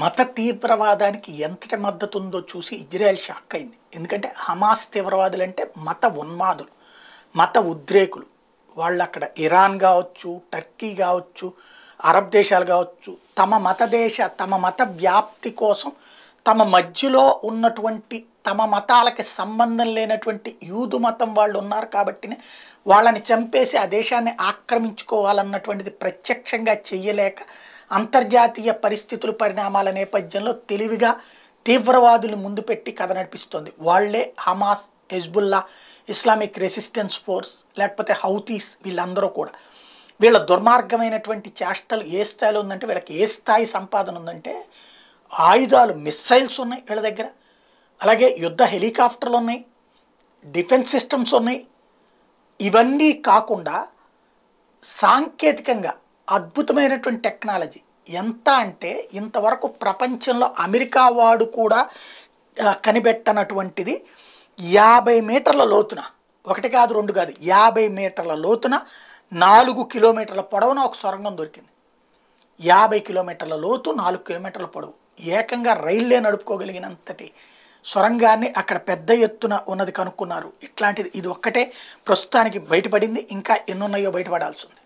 మత తీవ్రవాదానికి ఎంతటి మద్దతు ఉందో చూసి ఇజ్రాయెల్ షాక్ అయింది ఎందుకంటే హమాస్ తీవ్రవాదులు అంటే మత ఉన్మాదులు మత ఉద్రేకులు వాళ్ళు అక్కడ ఇరాన్ కావచ్చు టర్కీ కావచ్చు అరబ్ దేశాలు కావచ్చు తమ మత దేశ తమ మత వ్యాప్తి కోసం తమ మధ్యలో ఉన్నటువంటి తమ మతాలకి సంబంధం లేనటువంటి యూదు మతం వాళ్ళు ఉన్నారు కాబట్టి వాళ్ళని చంపేసి ఆ దేశాన్ని ఆక్రమించుకోవాలన్నటువంటిది ప్రత్యక్షంగా చెయ్యలేక అంతర్జాతీయ పరిస్థితులు పరిణామాల నేపథ్యంలో తెలివిగా తీవ్రవాదులు ముందు పెట్టి కథ నడిపిస్తుంది వాళ్లే Hamas Hezbollah Islamic resistance force లేకపోతే హౌతీస్ వీళ్ళందరూ కూడా వీళ్ళ దుర్మార్గమైనటువంటి చేష్టలు ఏ స్థాయిలో ఉందంటే వీళ్ళకి ఏ స్థాయి సంపాదన ఉందంటే ఆయుధాలు మిస్సైల్స్ ఉన్నాయి వీళ్ళ దగ్గర అలాగే యుద్ధ హెలికాప్టర్లు ఉన్నాయి డిఫెన్స్ సిస్టమ్స్ ఉన్నాయి ఇవన్నీ కాకుండా సాంకేతికంగా అద్భుతమైనటువంటి టెక్నాలజీ ఎంత అంటే ఇంతవరకు ప్రపంచంలో అమెరికా వాడు కూడా కనిపెట్టనటువంటిది యాభై మీటర్ల లోతున ఒకటి కాదు రెండు కాదు యాభై మీటర్ల లోతున నాలుగు కిలోమీటర్ల పొడవున ఒక సొరంగం దొరికింది యాభై కిలోమీటర్ల లోతు నాలుగు కిలోమీటర్ల పొడవు ఏకంగా రైల్లే నడుపుకోగలిగినంతటి సొరంగాన్ని అక్కడ పెద్ద ఎత్తున ఉన్నది కనుక్కున్నారు ఇట్లాంటిది ఇది ఒక్కటే ప్రస్తుతానికి బయటపడింది ఇంకా ఎన్నున్నాయో బయటపడాల్సింది